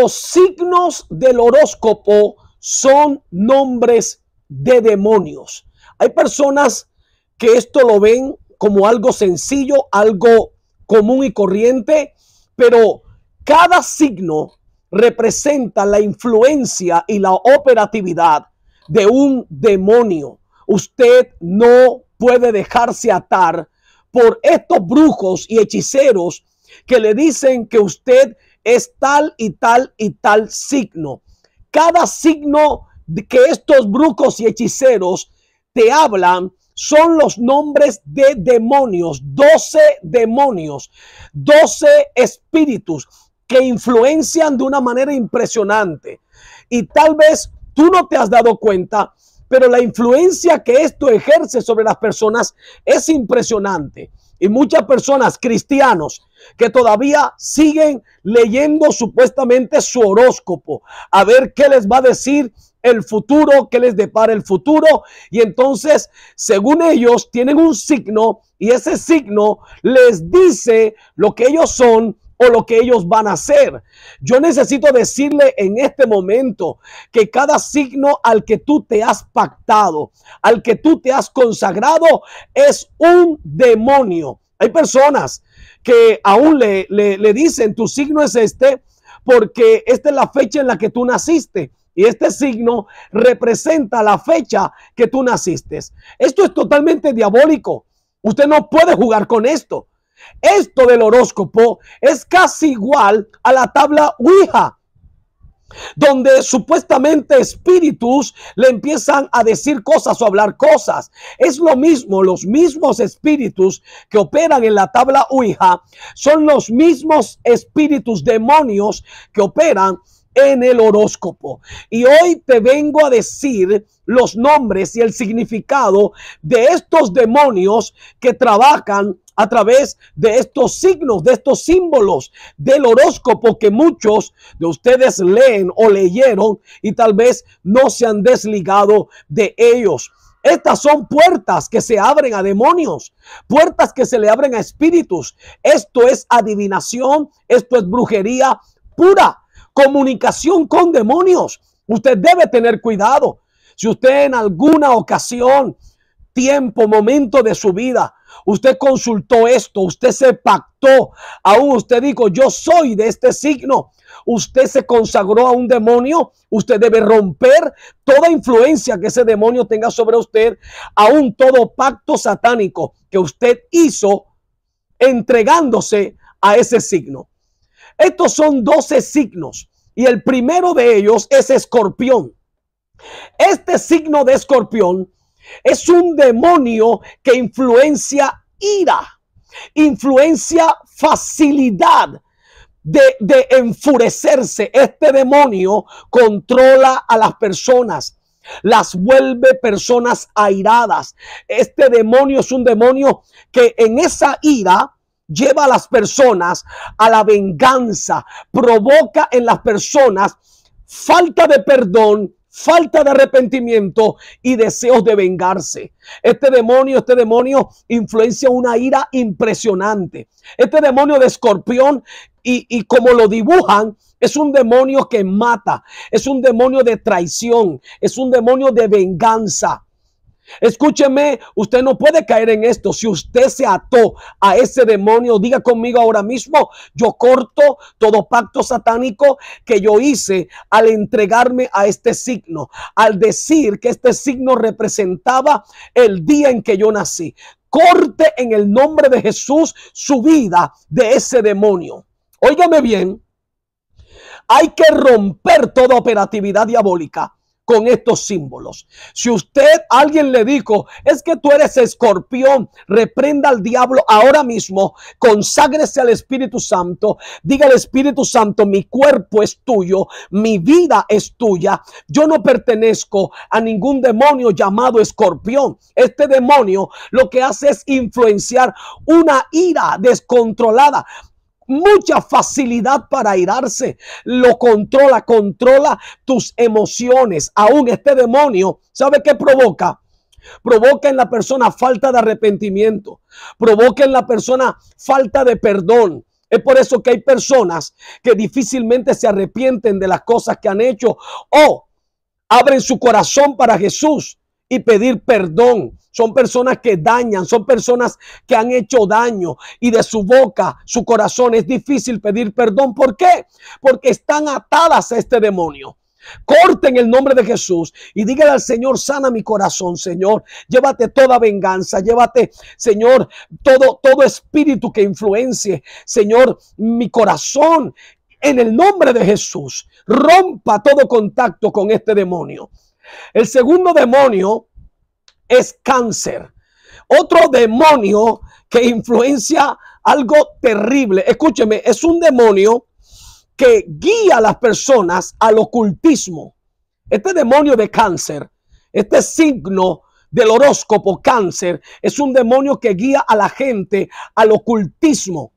Los signos del horóscopo son nombres de demonios. Hay personas que esto lo ven como algo sencillo, algo común y corriente, pero cada signo representa la influencia y la operatividad de un demonio. Usted no puede dejarse atar por estos brujos y hechiceros que le dicen que usted es tal y tal y tal signo. Cada signo que estos brucos y hechiceros te hablan son los nombres de demonios, 12 demonios, 12 espíritus que influencian de una manera impresionante. Y tal vez tú no te has dado cuenta, pero la influencia que esto ejerce sobre las personas es impresionante y muchas personas, cristianos, que todavía siguen leyendo supuestamente su horóscopo, a ver qué les va a decir el futuro, qué les depara el futuro. Y entonces, según ellos, tienen un signo y ese signo les dice lo que ellos son, o lo que ellos van a hacer. Yo necesito decirle en este momento que cada signo al que tú te has pactado, al que tú te has consagrado, es un demonio. Hay personas que aún le, dicen, tu signo es este, porque esta es la fecha en la que tú naciste. Y este signo representa la fecha que tú naciste. Esto es totalmente diabólico. Usted no puede jugar con esto. Esto del horóscopo es casi igual a la tabla Ouija, donde supuestamente espíritus le empiezan a decir cosas o hablar cosas. Es lo mismo, los mismos espíritus que operan en la tabla Ouija son los mismos espíritus demonios que operan en el horóscopo. Y hoy te vengo a decir los nombres y el significado de estos demonios que trabajan a través de estos signos, de estos símbolos del horóscopo que muchos de ustedes leen o leyeron y tal vez no se han desligado de ellos. Estas son puertas que se abren a demonios, puertas que se le abren a espíritus. Esto es adivinación, esto es brujería pura, comunicación con demonios. Usted debe tener cuidado. Si usted en alguna ocasión, tiempo, momento de su vida Usted consultó esto, usted se pactó, aún usted dijo, yo soy de este signo. Usted se consagró a un demonio, usted debe romper toda influencia que ese demonio tenga sobre usted, aún todo pacto satánico que usted hizo entregándose a ese signo. Estos son 12 signos y el primero de ellos es escorpión. Este signo de escorpión es un demonio que influencia ira, influencia facilidad, de, enfurecerse. Este demonio controla a las personas. Las vuelve personas airadas. Este demonio es un demonio que en esa ira lleva a las personas a la venganza, provoca en las personas falta de perdón, falta de arrepentimiento y deseos de vengarse. Este demonio, este demonio influencia una ira impresionante. Este demonio de escorpión y, y, como lo dibujan, es un demonio que mata, es un demonio de traición, es un demonio de venganza. Escúcheme, usted no puede caer en esto. Si usted se ató a ese demonio, diga conmigo ahora mismo, yo corto todo pacto satánico que yo hice al entregarme a este signo, al decir que este signo representaba el día en que yo nací. Corte en el nombre de Jesús su vida de ese demonio. Óigame bien, hay que romper toda operatividad diabólica con estos símbolos. Si usted, alguien le dijo, es que tú eres escorpión, reprenda al diablo ahora mismo, conságrese al Espíritu Santo, diga al Espíritu Santo, mi cuerpo es tuyo, mi vida es tuya, yo no pertenezco a ningún demonio llamado escorpión. Este demonio lo que hace es influenciar una ira descontrolada mucha facilidad para airarse. Lo controla, controla tus emociones. Aún este demonio, ¿sabe qué provoca? Provoca en la persona falta de arrepentimiento, provoca en la persona falta de perdón, es por eso que hay personas que difícilmente se arrepienten de las cosas que han hecho o abren su corazón para Jesús, y pedir perdón. Son personas que dañan, son personas que han hecho daño y de su boca, su corazón es difícil pedir perdón. ¿Por qué? Porque están atadas a este demonio. Corten el nombre de Jesús y dígale al Señor, sana mi corazón, Señor. Llévate toda venganza, llévate, Señor, todo, todo espíritu que influencie, Señor, mi corazón. En el nombre de Jesús, rompa todo contacto con este demonio. El segundo demonio es cáncer. Otro demonio que influencia algo terrible. Escúcheme, es un demonio que guía a las personas al ocultismo. Este demonio de cáncer, este signo del horóscopo cáncer, es un demonio que guía a la gente al ocultismo.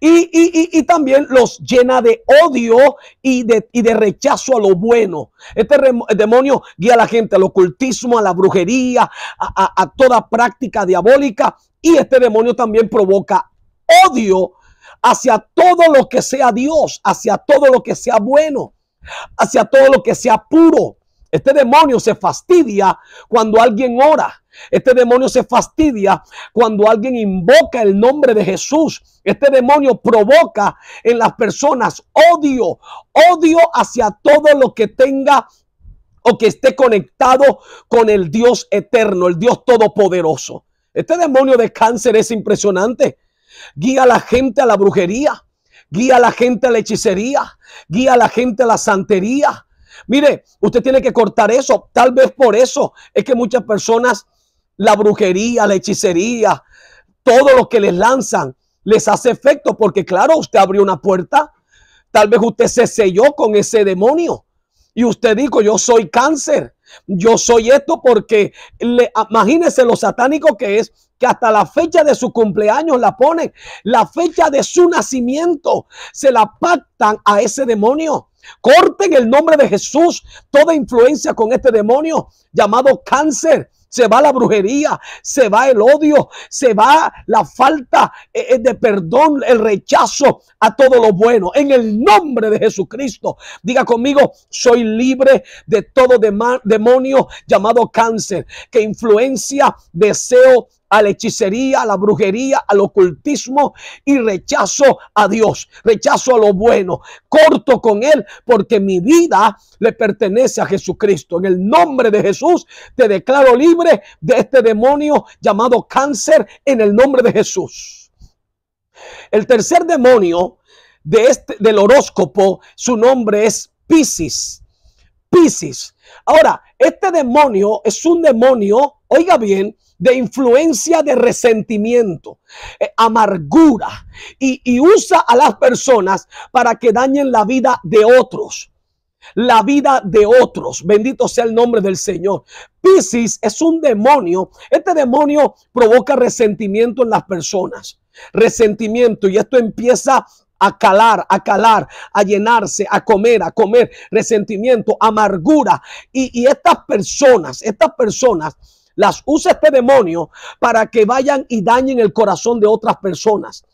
Y, también los llena de odio y de, y de rechazo a lo bueno. Este demonio guía a la gente al ocultismo, a la brujería, a toda práctica diabólica. Y este demonio también provoca odio hacia todo lo que sea Dios, hacia todo lo que sea bueno, hacia todo lo que sea puro. Este demonio se fastidia cuando alguien ora. Este demonio se fastidia cuando alguien invoca el nombre de Jesús. Este demonio provoca en las personas odio, odio hacia todo lo que tenga o que esté conectado con el Dios eterno, el Dios todopoderoso. Este demonio de cáncer es impresionante. Guía a la gente a la brujería, guía a la gente a la hechicería, guía a la gente a la santería, Mire, usted tiene que cortar eso. Tal vez por eso es que muchas personas, la brujería, la hechicería, todo lo que les lanzan, les hace efecto, porque claro, usted abrió una puerta, tal vez usted se selló con ese demonio y usted dijo, yo soy cáncer, yo soy esto porque le, ah, imagínese lo satánico que es que hasta la fecha de su cumpleaños la ponen, la fecha de su nacimiento, se la pactan a ese demonio. Corte en el nombre de Jesús toda influencia con este demonio llamado cáncer. Se va la brujería, se va el odio, se va la falta eh, eh, de perdón, el rechazo a todo lo bueno. En el nombre de Jesucristo, diga conmigo, soy libre de todo demonio llamado cáncer, que influencia, deseo, a la hechicería, a la brujería, al ocultismo y rechazo a Dios, rechazo a lo bueno, corto con Él porque mi vida le pertenece a Jesucristo. En el nombre de Jesús te declaro libre de este demonio llamado cáncer en el nombre de Jesús. El tercer demonio de este, del horóscopo, su nombre es Pisces. Pisces. Ahora, este demonio es un demonio, oiga bien, de influencia de resentimiento, eh, amargura, y, usa a las personas para que dañen la vida de otros la vida de otros. Bendito sea el nombre del Señor. Piscis es un demonio. Este demonio provoca resentimiento en las personas. Resentimiento y esto empieza a calar, a calar, a llenarse, a comer, a comer, resentimiento, amargura. Y, y estas personas, estas personas las usa este demonio para que vayan y dañen el corazón de otras personas.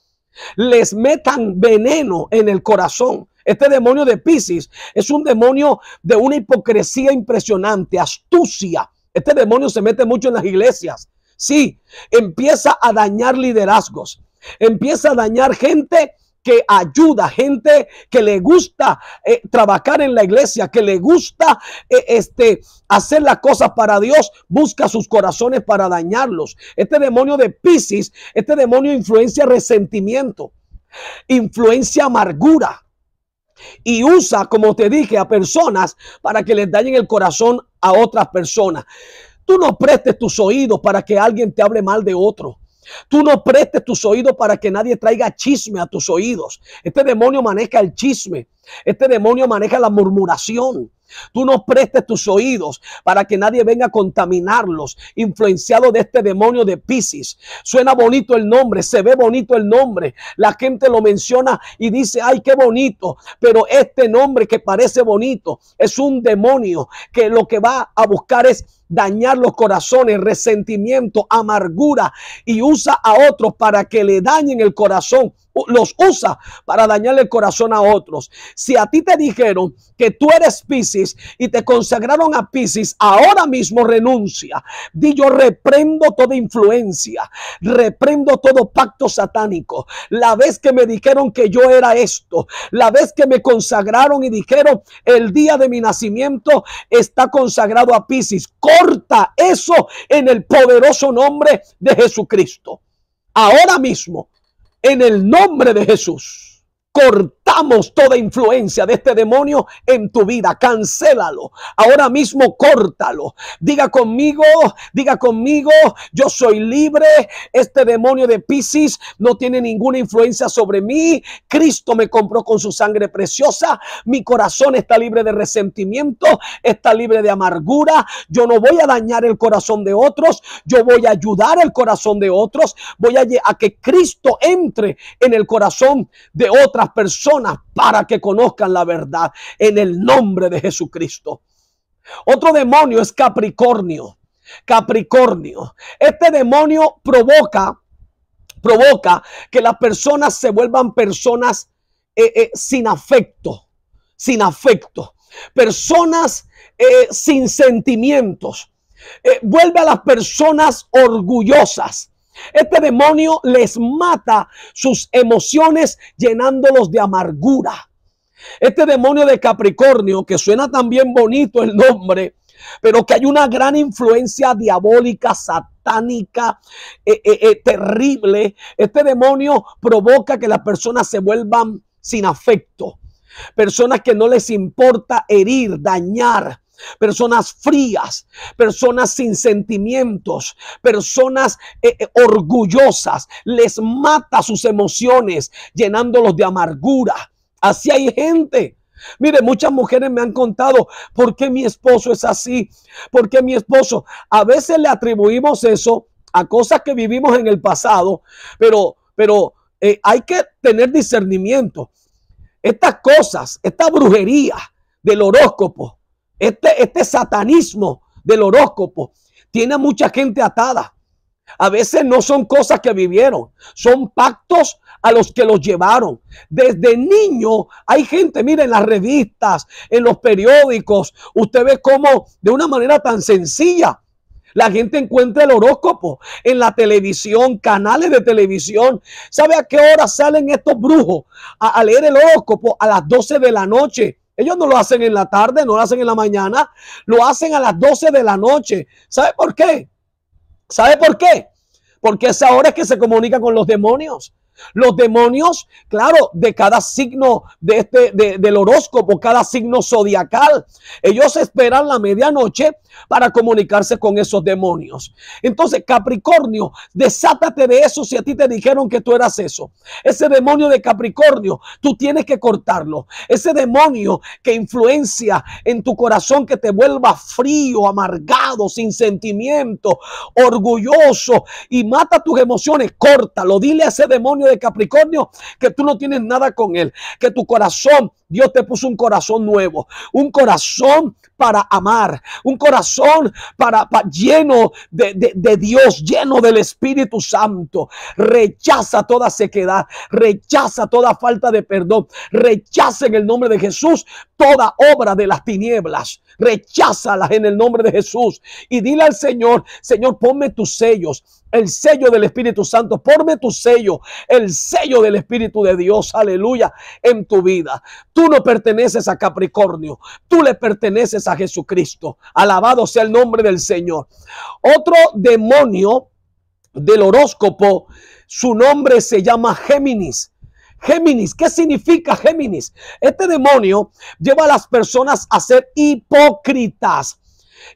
Les metan veneno en el corazón. Este demonio de Pisces es un demonio de una hipocresía impresionante, astucia. Este demonio se mete mucho en las iglesias. Sí, empieza a dañar liderazgos, empieza a dañar gente que ayuda, gente que le gusta eh, trabajar en la iglesia, que le gusta eh, este, hacer las cosas para Dios, busca sus corazones para dañarlos. Este demonio de Pisces, este demonio influencia resentimiento, influencia amargura. Y usa, como te dije, a personas para que les dañen el corazón a otras personas. Tú no prestes tus oídos para que alguien te hable mal de otro. Tú no prestes tus oídos para que nadie traiga chisme a tus oídos. Este demonio maneja el chisme. Este demonio maneja la murmuración. Tú no prestes tus oídos para que nadie venga a contaminarlos, influenciado de este demonio de Pisces. Suena bonito el nombre, se ve bonito el nombre. La gente lo menciona y dice, ay, qué bonito. Pero este nombre que parece bonito es un demonio que lo que va a buscar es dañar los corazones, resentimiento, amargura y usa a otros para que le dañen el corazón. Los usa para dañar el corazón a otros. Si a ti te dijeron que tú eres Pisces y te consagraron a Pisces, ahora mismo renuncia. Di yo reprendo toda influencia, reprendo todo pacto satánico. La vez que me dijeron que yo era esto, la vez que me consagraron y dijeron el día de mi nacimiento está consagrado a Pisces eso en el poderoso nombre de Jesucristo. Ahora mismo, en el nombre de Jesús. Cortamos toda influencia de este demonio en tu vida. Cancélalo. Ahora mismo córtalo. Diga conmigo, diga conmigo, yo soy libre. Este demonio de Pisces no tiene ninguna influencia sobre mí. Cristo me compró con su sangre preciosa. Mi corazón está libre de resentimiento, está libre de amargura. Yo no voy a dañar el corazón de otros. Yo voy a ayudar el corazón de otros. Voy a, a que Cristo entre en el corazón de otras personas para que conozcan la verdad en el nombre de Jesucristo. Otro demonio es Capricornio. Capricornio. Este demonio provoca, provoca que las personas se vuelvan personas eh, eh, sin afecto, sin afecto, personas eh, sin sentimientos. vuelve a las personas orgullosas, este demonio les mata sus emociones llenándolos de amargura. Este demonio de Capricornio, que suena también bonito el nombre, pero que hay una gran influencia diabólica, satánica, eh, eh, eh, terrible. Este demonio provoca que las personas se vuelvan sin afecto, personas que no les importa herir, dañar, personas frías, personas sin sentimientos, personas eh, eh, orgullosas. Les mata sus emociones llenándolos de amargura. Así hay gente. Mire, muchas mujeres me han contado por qué mi esposo es así, por qué mi esposo. A veces le atribuimos eso a cosas que vivimos en el pasado, pero, pero eh, hay que tener discernimiento. Estas cosas, esta brujería del horóscopo, este, este, satanismo del horóscopo tiene a mucha gente atada. A veces no son cosas que vivieron, son pactos a los que los llevaron. Desde niño hay gente, miren, en las revistas, en los periódicos, usted ve cómo de una manera tan sencilla la gente encuentra el horóscopo en la televisión, canales de televisión. ¿Sabe a qué hora salen estos brujos a, a leer el horóscopo? A las 12 de la noche. Ellos no lo hacen en la tarde, no lo hacen en la mañana, lo hacen a las 12 de la noche. ¿Sabe por qué? ¿Sabe por qué? Porque esa hora es que se comunica con los demonios. Los demonios, claro, de cada signo de este, de, del horóscopo, cada signo zodiacal, ellos esperan la medianoche para comunicarse con esos demonios. Entonces, Capricornio, desátate de eso si a ti te dijeron que tú eras eso. Ese demonio de Capricornio, tú tienes que cortarlo. Ese demonio que influencia en tu corazón, que te vuelva frío, amargado, sin sentimiento, orgulloso y mata tus emociones, córtalo. Dile a ese demonio de Capricornio, que tú no tienes nada con él, que tu corazón, Dios te puso un corazón nuevo, un corazón para amar, un corazón para, para lleno de, de, Dios, lleno del Espíritu Santo. Rechaza toda sequedad, rechaza toda falta de perdón, rechaza en el nombre de Jesús toda obra de las tinieblas, recházalas en el nombre de Jesús y dile al Señor, Señor, ponme tus sellos, el sello del Espíritu Santo. Ponme tu sello, el sello del Espíritu de Dios, aleluya, en tu vida. Tú no perteneces a Capricornio, tú le perteneces a Jesucristo. Alabado sea el nombre del Señor. Otro demonio del horóscopo, su nombre se llama Géminis. Géminis, ¿qué significa Géminis? Este demonio lleva a las personas a ser hipócritas.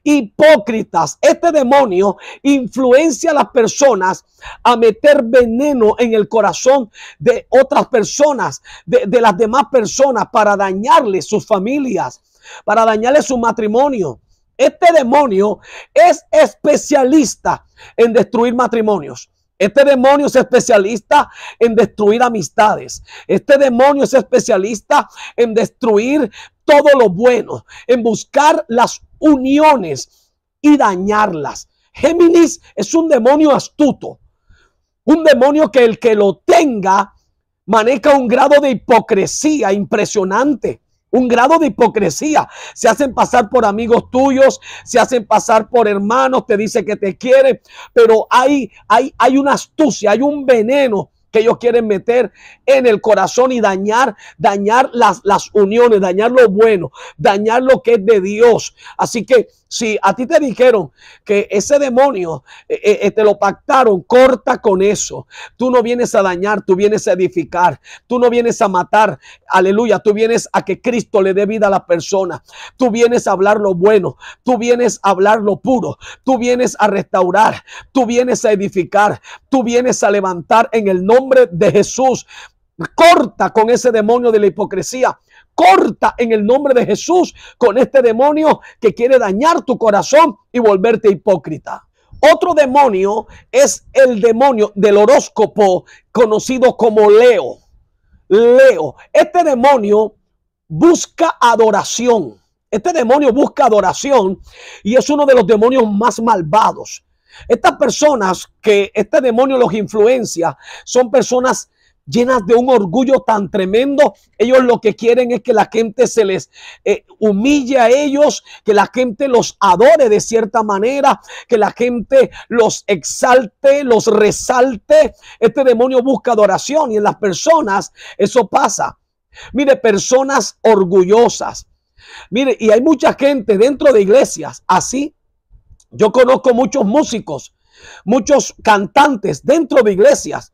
Hipócritas, este demonio influencia a las personas a meter veneno en el corazón de otras personas, de, las demás personas, para dañarles sus familias, para dañarles su matrimonio. Este demonio es especialista en destruir matrimonios. Este demonio es especialista en destruir amistades. Este demonio es especialista en destruir todo lo bueno, en buscar las uniones y dañarlas. Géminis es un demonio astuto, un demonio que el que lo tenga maneja un grado de hipocresía impresionante. Un grado de hipocresía. Se hacen pasar por amigos tuyos, se hacen pasar por hermanos, te dice que te quiere, pero hay, hay, hay una astucia, hay un veneno que ellos quieren meter en el corazón y dañar, dañar las, las uniones, dañar lo bueno, dañar lo que es de Dios. Así que si a ti te dijeron que ese demonio eh, eh, eh, te lo pactaron, corta con eso. Tú no vienes a dañar, tú vienes a edificar, tú no vienes a matar. Aleluya, tú vienes a que Cristo le dé vida a la persona. Tú vienes a hablar lo bueno, tú vienes a hablar lo puro, tú vienes a restaurar, tú vienes a edificar, tú vienes a levantar en el nombre de Jesús. Corta con ese demonio de la hipocresía corta en el nombre de Jesús con este demonio que quiere dañar tu corazón y volverte hipócrita. Otro demonio es el demonio del horóscopo conocido como Leo. Leo, este demonio busca adoración. Este demonio busca adoración y es uno de los demonios más malvados. Estas personas que este demonio los influencia son personas llenas de un orgullo tan tremendo. Ellos lo que quieren es que la gente se les eh, humille a ellos, que la gente los adore de cierta manera, que la gente los exalte, los resalte. Este demonio busca adoración y en las personas eso pasa. Mire, personas orgullosas. Mire, y hay mucha gente dentro de iglesias así. Yo conozco muchos músicos, muchos cantantes dentro de iglesias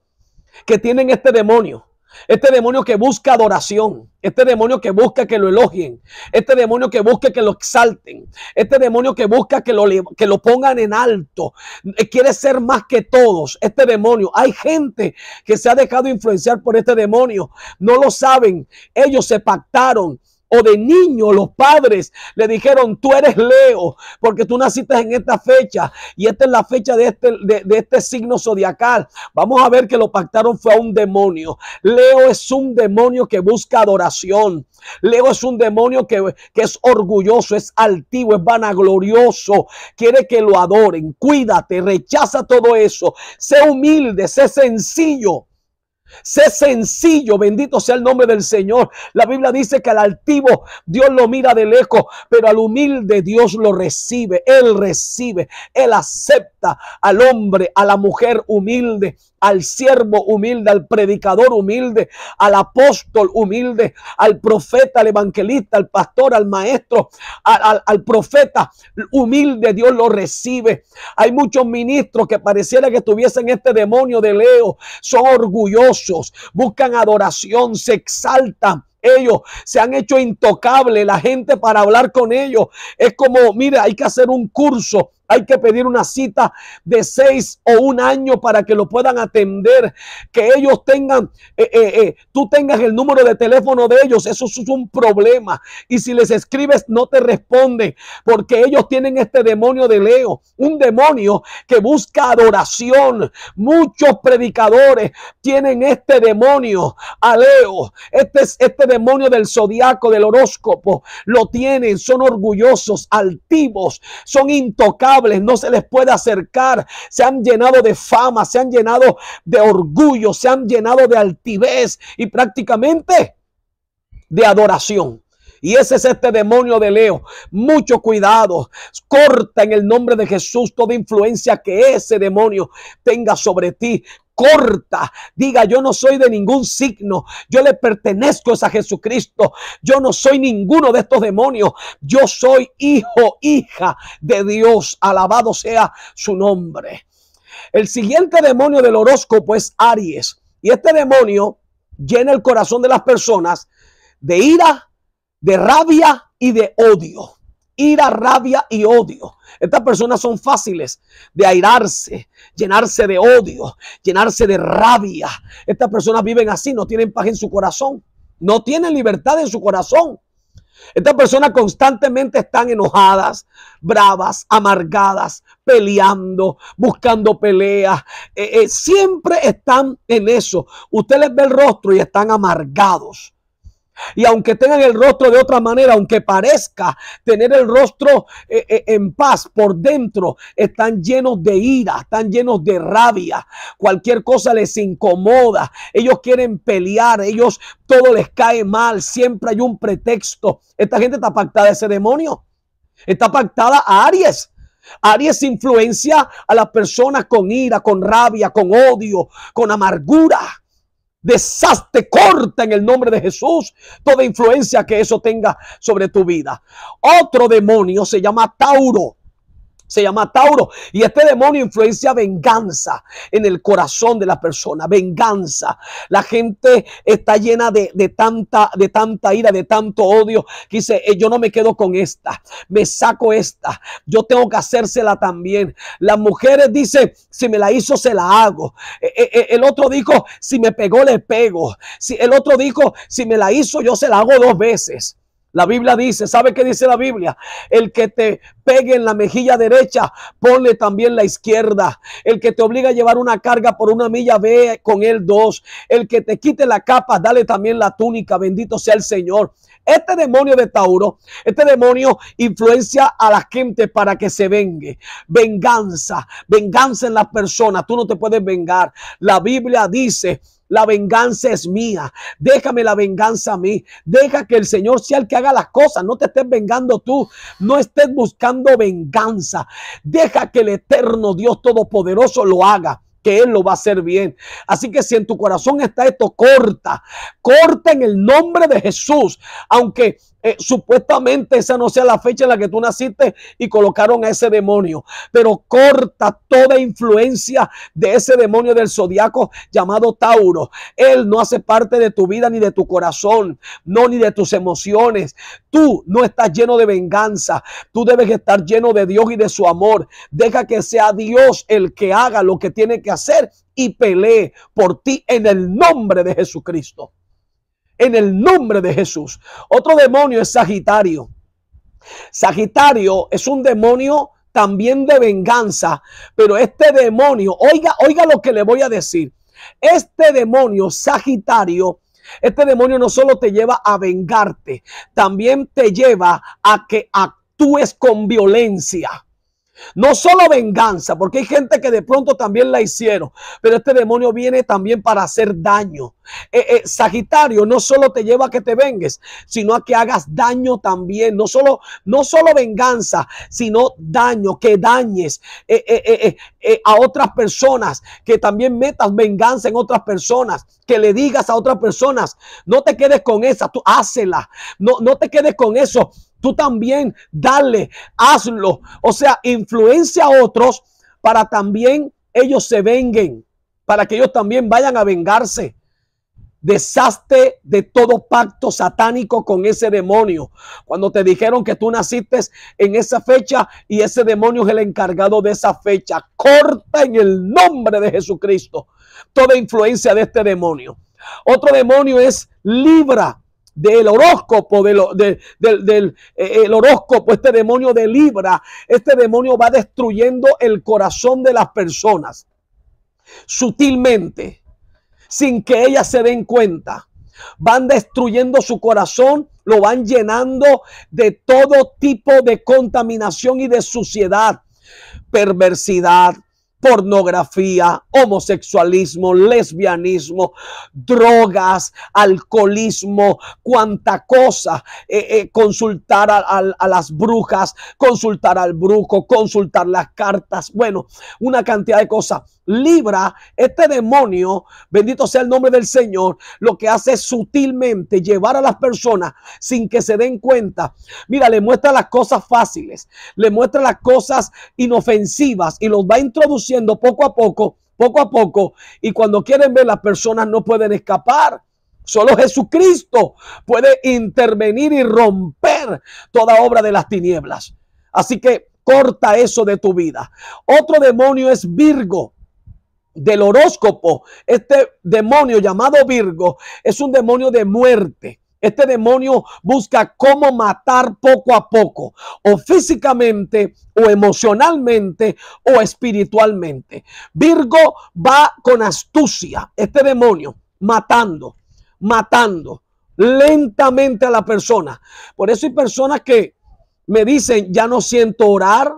que tienen este demonio. Este demonio que busca adoración, este demonio que busca que lo elogien, este demonio que busca que lo exalten, este demonio que busca que lo, que lo pongan en alto, eh, quiere ser más que todos, este demonio. Hay gente que se ha dejado influenciar por este demonio, no lo saben, ellos se pactaron o de niño los padres le dijeron, tú eres Leo, porque tú naciste en esta fecha y esta es la fecha de este, de, este signo zodiacal. Vamos a ver que lo pactaron fue a un demonio. Leo es un demonio que busca adoración. Leo es un demonio que, que es orgulloso, es altivo, es vanaglorioso, quiere que lo adoren. Cuídate, rechaza todo eso. Sé humilde, sé sencillo. Sé sencillo, bendito sea el nombre del Señor. La Biblia dice que al altivo Dios lo mira de lejos, pero al humilde Dios lo recibe. Él recibe, Él acepta al hombre, a la mujer humilde al siervo humilde, al predicador humilde, al apóstol humilde, al profeta, al evangelista, al pastor, al maestro, al, profeta humilde, Dios lo recibe. Hay muchos ministros que pareciera que tuviesen este demonio de Leo, son orgullosos, buscan adoración, se exaltan. Ellos se han hecho intocables la gente para hablar con ellos. Es como, mira, hay que hacer un curso hay que pedir una cita de seis o un año para que lo puedan atender, que ellos tengan, eh, eh, eh, tú tengas el número de teléfono de ellos. Eso es un problema. Y si les escribes, no te responden, porque ellos tienen este demonio de Leo, un demonio que busca adoración. Muchos predicadores tienen este demonio a Leo, este, es, este demonio del zodiaco, del horóscopo, lo tienen, son orgullosos, altivos, son intocables no se les puede acercar. Se han llenado de fama, se han llenado de orgullo, se han llenado de altivez y prácticamente de adoración. Y ese es este demonio de Leo. Mucho cuidado. Corta en el nombre de Jesús toda influencia que ese demonio tenga sobre ti corta. Diga, yo no soy de ningún signo. Yo le pertenezco a Jesucristo. Yo no soy ninguno de estos demonios. Yo soy hijo, hija de Dios. Alabado sea su nombre. El siguiente demonio del horóscopo es Aries. Y este demonio llena el corazón de las personas de ira, de rabia y de odio ira, rabia y odio. Estas personas son fáciles de airarse, llenarse de odio, llenarse de rabia. Estas personas viven así, no tienen paz en su corazón, no tienen libertad en su corazón. Estas personas constantemente están enojadas, bravas, amargadas, peleando, buscando peleas. Eh, eh, siempre están en eso. Usted les ve el rostro y están amargados. Y aunque tengan el rostro de otra manera, aunque parezca tener el rostro eh, eh, en paz por dentro, están llenos de ira, están llenos de rabia. Cualquier cosa les incomoda. Ellos quieren pelear, ellos todo les cae mal, siempre hay un pretexto. Esta gente está pactada a ese demonio. Está pactada a Aries. Aries influencia a las personas con ira, con rabia, con odio, con amargura. Desastre, corta en el nombre de Jesús toda influencia que eso tenga sobre tu vida. Otro demonio se llama Tauro se llama Tauro. Y este demonio influencia venganza en el corazón de la persona, venganza. La gente está llena de, tanta, de tanta ira, de tanto odio, que dice, eh, yo no me quedo con esta, me saco esta, yo tengo que hacérsela también. Las mujeres dicen, si me la hizo, se la hago. E, e, e, el otro dijo, si me pegó, le pego. Si, el otro dijo, si me la hizo, yo se la hago dos veces. La Biblia dice, ¿sabe qué dice la Biblia? El que te pegue en la mejilla derecha, ponle también la izquierda. El que te obliga a llevar una carga por una milla, ve con él dos. El que te quite la capa, dale también la túnica. Bendito sea el Señor. Este demonio de Tauro, este demonio influencia a la gente para que se vengue. Venganza, venganza en las personas. Tú no te puedes vengar. La Biblia dice la venganza es mía. Déjame la venganza a mí. Deja que el Señor sea el que haga las cosas. No te estés vengando tú. No estés buscando venganza. Deja que el eterno Dios Todopoderoso lo haga. Que Él lo va a hacer bien. Así que si en tu corazón está esto, corta. Corta en el nombre de Jesús. Aunque eh, supuestamente esa no sea la fecha en la que tú naciste y colocaron a ese demonio. Pero corta toda influencia de ese demonio del zodiaco llamado Tauro. Él no hace parte de tu vida ni de tu corazón, no ni de tus emociones. Tú no estás lleno de venganza. Tú debes estar lleno de Dios y de su amor. Deja que sea Dios el que haga lo que tiene que hacer y pelee por ti en el nombre de Jesucristo en el nombre de Jesús. Otro demonio es Sagitario. Sagitario es un demonio también de venganza, pero este demonio, oiga, oiga lo que le voy a decir. Este demonio Sagitario este demonio no solo te lleva a vengarte, también te lleva a que actúes con violencia. No solo venganza, porque hay gente que de pronto también la hicieron, pero este demonio viene también para hacer daño. Eh, eh, Sagitario no solo te lleva a que te vengues, sino a que hagas daño también. No solo, no solo venganza, sino daño, que dañes eh, a otras personas, que también metas venganza en otras personas, que le digas a otras personas, no te quedes con esa, tú hácela, no, no te quedes con eso. Tú también, dale, hazlo. O sea, influencia a otros para también ellos se venguen, para que ellos también vayan a vengarse. desaste de todo pacto satánico con ese demonio. Cuando te dijeron que tú naciste en esa fecha y ese demonio es el encargado de esa fecha, corta en el nombre de Jesucristo toda influencia de este demonio. Otro demonio es Libra del horóscopo, del, eh, horóscopo, este demonio de Libra, este demonio va destruyendo el corazón de las personas sutilmente, sin que ellas se den cuenta. Van destruyendo su corazón, lo van llenando de todo tipo de contaminación y de suciedad, perversidad, pornografía, homosexualismo, lesbianismo, drogas, alcoholismo, cuánta cosa, eh, eh, consultar a, a, las brujas, consultar al brujo, consultar las cartas, bueno, una cantidad de cosas libra este demonio, bendito sea el nombre del Señor, lo que hace es sutilmente llevar a las personas sin que se den cuenta. Mira, le muestra las cosas fáciles, le muestra las cosas inofensivas y los va introduciendo poco a poco, poco a poco. Y cuando quieren ver, las personas no pueden escapar. Solo Jesucristo puede intervenir y romper toda obra de las tinieblas. Así que corta eso de tu vida. Otro demonio es Virgo del horóscopo, este demonio llamado Virgo es un demonio de muerte. Este demonio busca cómo matar poco a poco, o físicamente, o emocionalmente, o espiritualmente. Virgo va con astucia, este demonio, matando, matando lentamente a la persona. Por eso hay personas que me dicen, ya no siento orar,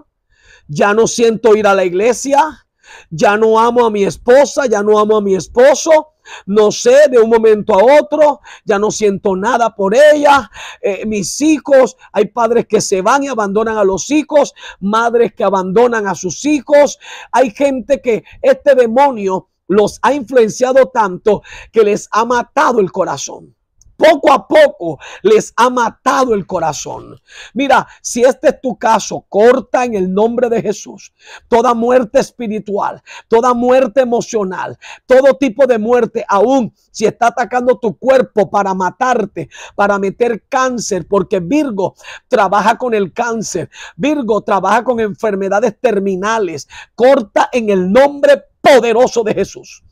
ya no siento ir a la iglesia, ya no amo a mi esposa, ya no amo a mi esposo, no sé, de un momento a otro, ya no siento nada por ella, eh, mis hijos, hay padres que se van y abandonan a los hijos, madres que abandonan a sus hijos, hay gente que este demonio los ha influenciado tanto que les ha matado el corazón poco a poco les ha matado el corazón. Mira, si este es tu caso, corta en el nombre de Jesús toda muerte espiritual, toda muerte emocional, todo tipo de muerte, aún si está atacando tu cuerpo para matarte, para meter cáncer, porque Virgo trabaja con el cáncer, Virgo trabaja con enfermedades terminales, corta en el nombre poderoso de Jesús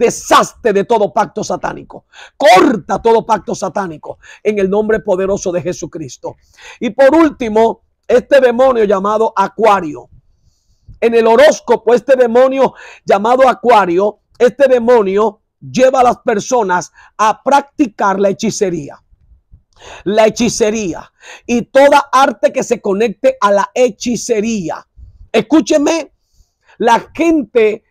desastre de todo pacto satánico. Corta todo pacto satánico en el nombre poderoso de Jesucristo. Y por último, este demonio llamado Acuario. En el horóscopo, este demonio llamado Acuario, este demonio lleva a las personas a practicar la hechicería. La hechicería y toda arte que se conecte a la hechicería. Escúcheme, la gente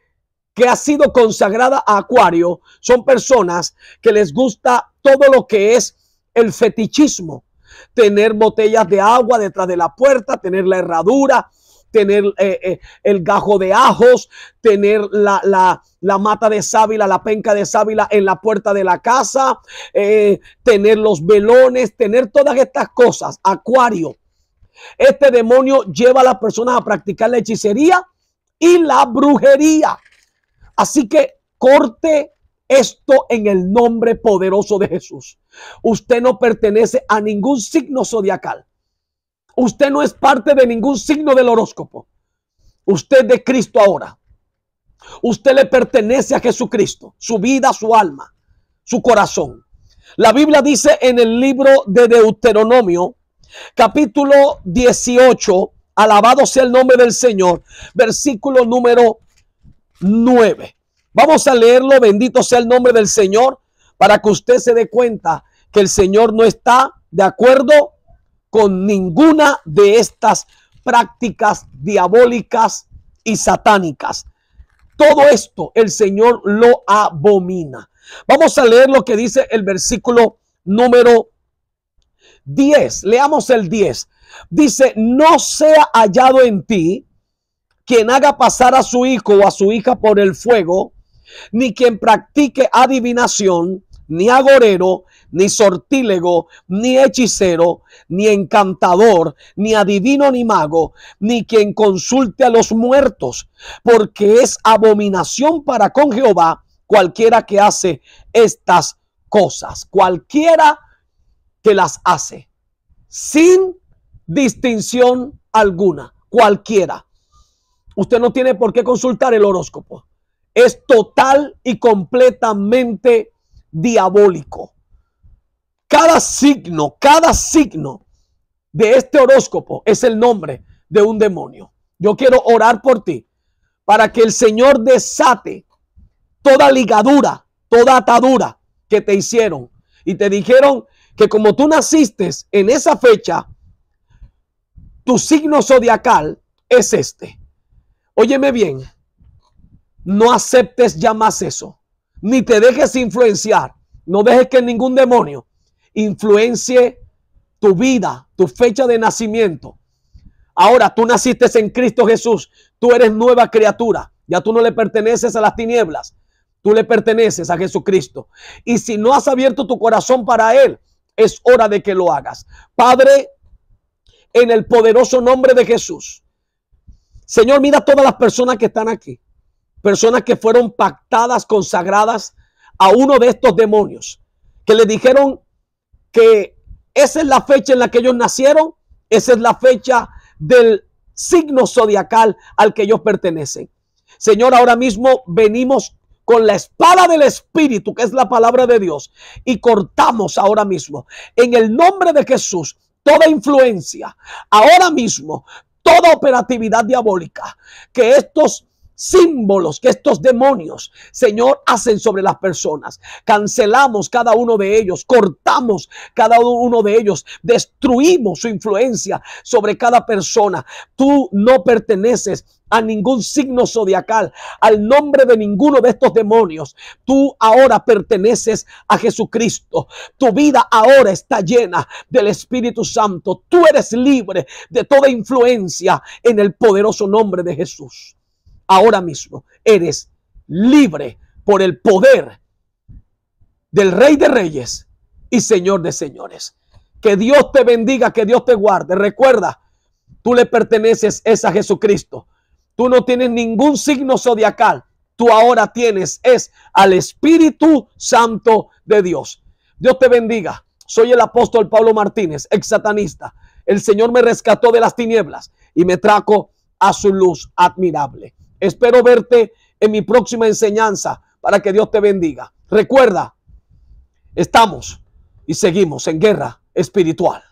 que ha sido consagrada a Acuario son personas que les gusta todo lo que es el fetichismo. Tener botellas de agua detrás de la puerta, tener la herradura, tener eh, eh, el gajo de ajos, tener la, mata de sábila, la penca de sábila en la puerta de la casa, eh, tener los velones, tener todas estas cosas. Acuario. Este demonio lleva a las personas a practicar la hechicería y la brujería. Así que corte esto en el nombre poderoso de Jesús. Usted no pertenece a ningún signo zodiacal. Usted no es parte de ningún signo del horóscopo. Usted es de Cristo ahora. Usted le pertenece a Jesucristo, su vida, su alma, su corazón. La Biblia dice en el libro de Deuteronomio, capítulo 18, alabado sea el nombre del Señor, versículo número 9. Vamos a leerlo, bendito sea el nombre del Señor, para que usted se dé cuenta que el Señor no está de acuerdo con ninguna de estas prácticas diabólicas y satánicas. Todo esto el Señor lo abomina. Vamos a leer lo que dice el versículo número 10. Leamos el 10. Dice, no sea hallado en ti quien haga pasar a su hijo o a su hija por el fuego, ni quien practique adivinación, ni agorero, ni sortílego, ni hechicero, ni encantador, ni adivino, ni mago, ni quien consulte a los muertos, porque es abominación para con Jehová cualquiera que hace estas cosas, cualquiera que las hace, sin distinción alguna, cualquiera. Usted no tiene por qué consultar el horóscopo. Es total y completamente diabólico. Cada signo, cada signo de este horóscopo es el nombre de un demonio. Yo quiero orar por ti para que el Señor desate toda ligadura, toda atadura que te hicieron y te dijeron que como tú naciste en esa fecha, tu signo zodiacal es este. Óyeme bien, no aceptes ya más eso, ni te dejes influenciar, no dejes que ningún demonio influencie tu vida, tu fecha de nacimiento. Ahora tú naciste en Cristo Jesús, tú eres nueva criatura, ya tú no le perteneces a las tinieblas, tú le perteneces a Jesucristo. Y si no has abierto tu corazón para Él, es hora de que lo hagas. Padre, en el poderoso nombre de Jesús, Señor, mira todas las personas que están aquí. Personas que fueron pactadas, consagradas a uno de estos demonios. Que le dijeron que esa es la fecha en la que ellos nacieron. Esa es la fecha del signo zodiacal al que ellos pertenecen. Señor, ahora mismo venimos con la espada del Espíritu, que es la palabra de Dios, y cortamos ahora mismo, en el nombre de Jesús, toda influencia, ahora mismo, toda operatividad diabólica. Que estos símbolos que estos demonios, Señor, hacen sobre las personas. Cancelamos cada uno de ellos, cortamos cada uno de ellos, destruimos su influencia sobre cada persona. Tú no perteneces a ningún signo zodiacal, al nombre de ninguno de estos demonios. Tú ahora perteneces a Jesucristo. Tu vida ahora está llena del Espíritu Santo. Tú eres libre de toda influencia en el poderoso nombre de Jesús ahora mismo eres libre por el poder del Rey de Reyes y Señor de Señores. Que Dios te bendiga, que Dios te guarde. Recuerda, tú le perteneces es a Jesucristo. Tú no tienes ningún signo zodiacal. Tú ahora tienes es al Espíritu Santo de Dios. Dios te bendiga. Soy el apóstol Pablo Martínez, ex satanista. El Señor me rescató de las tinieblas y me trajo a su luz admirable. Espero verte en mi próxima enseñanza para que Dios te bendiga. Recuerda, estamos y seguimos en guerra espiritual.